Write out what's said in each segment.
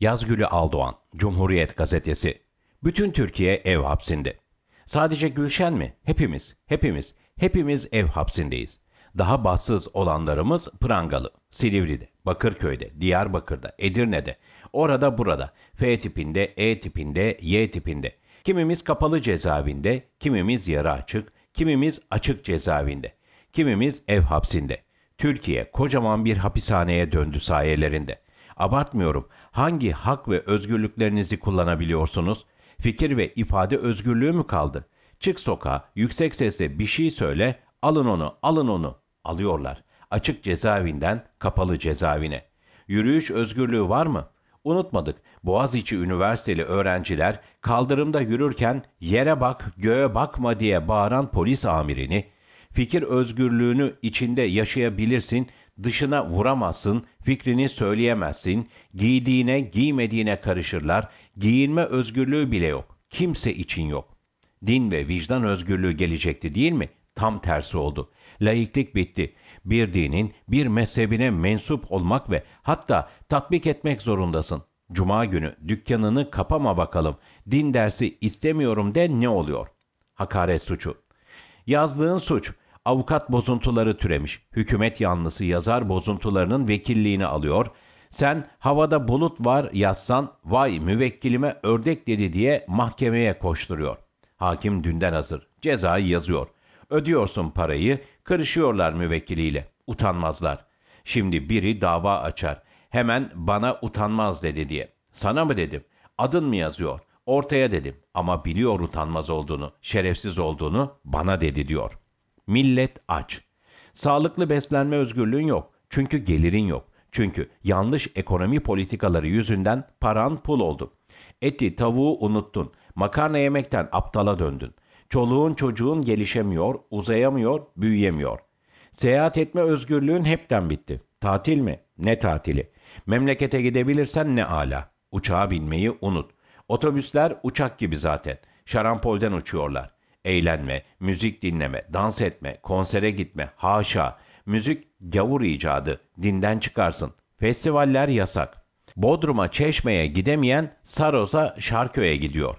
Yazgülü Aldoğan, Cumhuriyet Gazetesi. Bütün Türkiye ev hapsinde. Sadece Gülşen mi? Hepimiz, hepimiz, hepimiz ev hapsindeyiz. Daha bahtsız olanlarımız Prangalı, Silivri'de, Bakırköy'de, Diyarbakır'da, Edirne'de, orada burada, F tipinde, E tipinde, Y tipinde. Kimimiz kapalı cezaevinde, kimimiz yarı açık, kimimiz açık cezaevinde, kimimiz ev hapsinde. Türkiye kocaman bir hapishaneye döndü sayelerinde. Abartmıyorum. Hangi hak ve özgürlüklerinizi kullanabiliyorsunuz? Fikir ve ifade özgürlüğü mü kaldı? Çık sokağa, yüksek sesle bir şey söyle, alın onu, alın onu. Alıyorlar. Açık cezaevinden kapalı cezaevine. Yürüyüş özgürlüğü var mı? Unutmadık. Boğaziçi Üniversiteli öğrenciler kaldırımda yürürken yere bak, göğe bakma diye bağıran polis amirini, fikir özgürlüğünü içinde yaşayabilirsin, dışına vuramazsın, fikrini söyleyemezsin, giydiğine giymediğine karışırlar, giyinme özgürlüğü bile yok, kimse için yok. Din ve vicdan özgürlüğü gelecekti değil mi? Tam tersi oldu. Laiklik bitti. Bir dinin, bir mezhebine mensup olmak ve hatta tatbik etmek zorundasın. Cuma günü dükkanını kapama bakalım. Din dersi istemiyorum de ne oluyor? Hakaret suçu. Yazdığın suç Avukat bozuntuları türemiş. Hükümet yanlısı yazar bozuntularının vekilliğini alıyor. Sen havada bulut var yazsan vay müvekkilime ördek dedi diye mahkemeye koşturuyor. Hakim dünden hazır. Cezayı yazıyor. Ödüyorsun parayı, kırışıyorlar müvekkiliyle. Utanmazlar. Şimdi biri dava açar. Hemen bana utanmaz dedi diye. Sana mı dedim? Adın mı yazıyor? Ortaya dedim ama biliyor utanmaz olduğunu, şerefsiz olduğunu bana dedi diyor.'' Millet aç. Sağlıklı beslenme özgürlüğün yok. Çünkü gelirin yok. Çünkü yanlış ekonomi politikaları yüzünden paran pul oldu. Eti, tavuğu unuttun. Makarna yemekten aptala döndün. Çoluğun çocuğun gelişemiyor, uzayamıyor, büyüyemiyor. Seyahat etme özgürlüğün hepten bitti. Tatil mi? Ne tatili? Memlekete gidebilirsen ne ala. Uçağa binmeyi unut. Otobüsler uçak gibi zaten. Şarampolden uçuyorlar eğlenme, müzik dinleme, dans etme, konsere gitme, haşa. Müzik gavur icadı, dinden çıkarsın. Festivaller yasak. Bodrum'a, Çeşme'ye gidemeyen Saros'a, Şarköy'e gidiyor.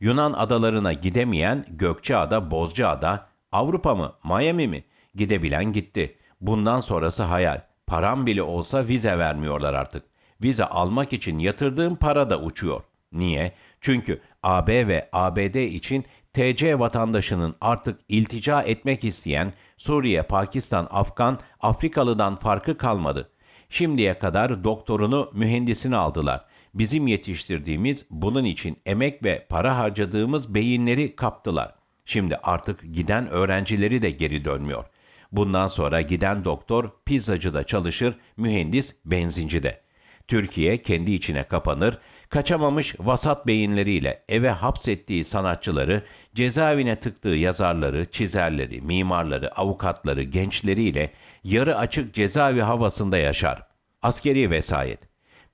Yunan adalarına gidemeyen Gökçeada, Bozcaada, Avrupa mı, Miami mi? Gidebilen gitti. Bundan sonrası hayal. Param bile olsa vize vermiyorlar artık. Vize almak için yatırdığım para da uçuyor. Niye? Çünkü AB ve ABD için TC vatandaşının artık iltica etmek isteyen Suriye, Pakistan, Afgan, Afrikalı'dan farkı kalmadı. Şimdiye kadar doktorunu, mühendisini aldılar. Bizim yetiştirdiğimiz, bunun için emek ve para harcadığımız beyinleri kaptılar. Şimdi artık giden öğrencileri de geri dönmüyor. Bundan sonra giden doktor pizzacı da çalışır, mühendis benzinci de. Türkiye kendi içine kapanır, kaçamamış vasat beyinleriyle eve hapsettiği sanatçıları, cezaevine tıktığı yazarları, çizerleri, mimarları, avukatları, gençleriyle yarı açık cezaevi havasında yaşar. Askeri vesayet.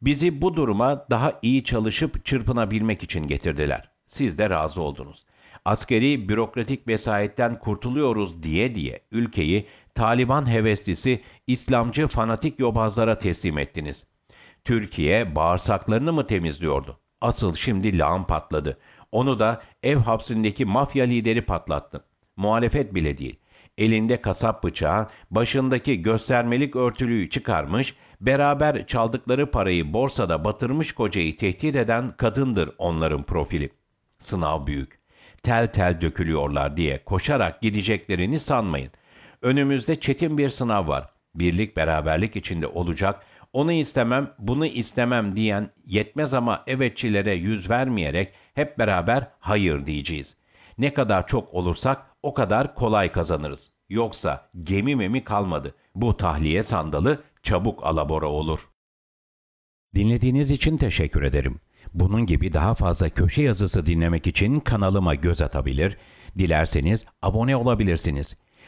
Bizi bu duruma daha iyi çalışıp çırpınabilmek için getirdiler. Siz de razı oldunuz. Askeri bürokratik vesayetten kurtuluyoruz diye diye ülkeyi Taliban heveslisi, İslamcı fanatik yobazlara teslim ettiniz.'' Türkiye bağırsaklarını mı temizliyordu? Asıl şimdi lağım patladı. Onu da ev hapsindeki mafya lideri patlattı. Muhalefet bile değil. Elinde kasap bıçağı, başındaki göstermelik örtülüyü çıkarmış, beraber çaldıkları parayı borsada batırmış kocayı tehdit eden kadındır onların profili. Sınav büyük. Tel tel dökülüyorlar diye koşarak gideceklerini sanmayın. Önümüzde çetin bir sınav var. Birlik beraberlik içinde olacak onu istemem, bunu istemem diyen yetmez ama evetçilere yüz vermeyerek hep beraber hayır diyeceğiz. Ne kadar çok olursak o kadar kolay kazanırız. Yoksa gemi memi kalmadı. Bu tahliye sandalı çabuk alabora olur. Dinlediğiniz için teşekkür ederim. Bunun gibi daha fazla köşe yazısı dinlemek için kanalıma göz atabilir, dilerseniz abone olabilirsiniz.''